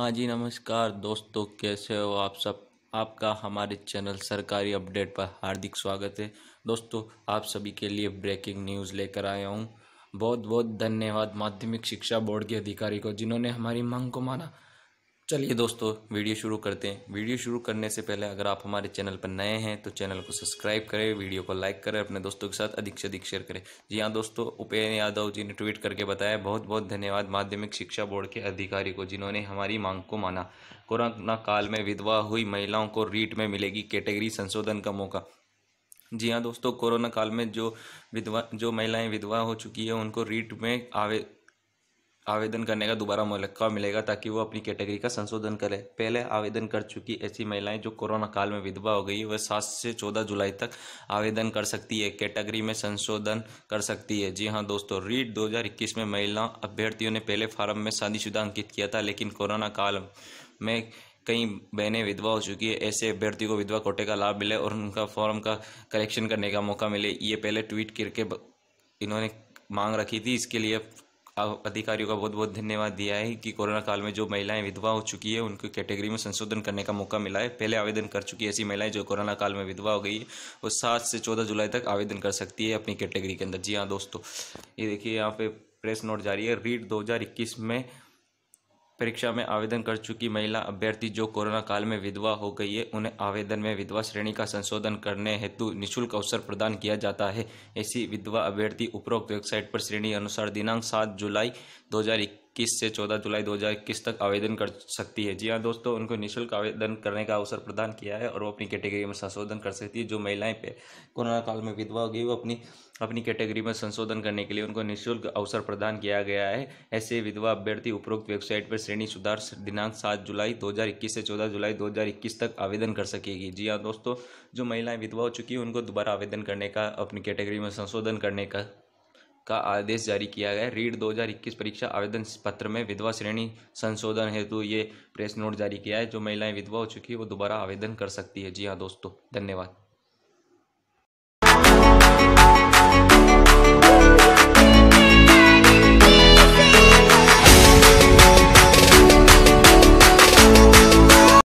हाँ जी नमस्कार दोस्तों कैसे हो आप सब आपका हमारे चैनल सरकारी अपडेट पर हार्दिक स्वागत है दोस्तों आप सभी के लिए ब्रेकिंग न्यूज़ लेकर आया हूँ बहुत बहुत धन्यवाद माध्यमिक शिक्षा बोर्ड के अधिकारी को जिन्होंने हमारी मांग को माना चलिए दोस्तों वीडियो शुरू करते हैं वीडियो शुरू करने से पहले अगर आप हमारे चैनल पर नए हैं तो चैनल को सब्सक्राइब करें वीडियो को लाइक करें अपने दोस्तों के साथ अधिक से अधिक शेयर करें जी हाँ दोस्तों उपेन्द्र यादव जी ने ट्वीट करके बताया बहुत बहुत धन्यवाद माध्यमिक शिक्षा बोर्ड के अधिकारी को जिन्होंने हमारी मांग को माना कोरोना काल में विधवा हुई महिलाओं को रीट में मिलेगी कैटेगरी संशोधन का मौका जी हाँ दोस्तों कोरोना काल में जो विधवा जो महिलाएं विधवा हो चुकी है उनको रीट में आवे आवेदन करने का दोबारा मौका मिलेगा ताकि वो अपनी कैटेगरी का संशोधन करे पहले आवेदन कर चुकी ऐसी महिलाएं जो कोरोना काल में विधवा हो गई वह सात से चौदह जुलाई तक आवेदन कर सकती है कैटेगरी में संशोधन कर सकती है जी हाँ दोस्तों रीट 2021 में महिला अभ्यर्थियों ने पहले फार्म में शादीशुदा अंकित किया था लेकिन कोरोना काल में कई बहनें विधवा हो चुकी है ऐसे अभ्यर्थी को विधवा कोटे का लाभ मिले और उनका फॉर्म का कलेक्शन करने का मौका मिले ये पहले ट्वीट करके इन्होंने मांग रखी थी इसके लिए अधिकारियों का बहुत बहुत धन्यवाद दिया है कि कोरोना काल में जो महिलाएं विधवा हो चुकी है उनकी कैटेगरी में संशोधन करने का मौका मिला है पहले आवेदन कर चुकी ऐसी महिलाएं जो कोरोना काल में विधवा हो गई है वो सात से चौदह जुलाई तक आवेदन कर सकती है अपनी कैटेगरी के अंदर जी हाँ दोस्तों ये देखिए यहाँ पे प्रेस नोट जारी है रीड दो में परीक्षा में आवेदन कर चुकी महिला अभ्यर्थी जो कोरोना काल में विधवा हो गई है उन्हें आवेदन में विधवा श्रेणी का संशोधन करने हेतु निशुल्क अवसर प्रदान किया जाता है ऐसी विधवा अभ्यर्थी उपरोक्त वेबसाइट पर श्रेणी अनुसार दिनांक सात जुलाई दो इक्कीस से चौदह जुलाई 2021 तक आवेदन कर सकती है जी हाँ दोस्तों उनको निःशुल्क आवेदन करने का अवसर प्रदान किया है और वो अपनी कैटेगरी में संशोधन कर सकती है जो महिलाएं पे कोरोना काल में विधवा होगी वो अपनी अपनी कैटेगरी में संशोधन करने के लिए उनको निःशुल्क अवसर प्रदान किया गया है ऐसे विधवा अभ्यर्थी उपरोक्त वेबसाइट पर श्रेणी सुधार दिनांक सात जुलाई दो से चौदह जुलाई दो तक आवेदन कर सकेगी जी हाँ दोस्तों जो महिलाएँ विधवा हो चुकी हैं उनको दोबारा आवेदन करने का अपनी कैटेगरी में संशोधन करने का का आदेश जारी किया गया रीड 2021 परीक्षा आवेदन पत्र में विधवा श्रेणी संशोधन हेतु ये प्रेस नोट जारी किया है जो महिलाएं विधवा हो चुकी है वो दोबारा आवेदन कर सकती है जी हाँ दोस्तों धन्यवाद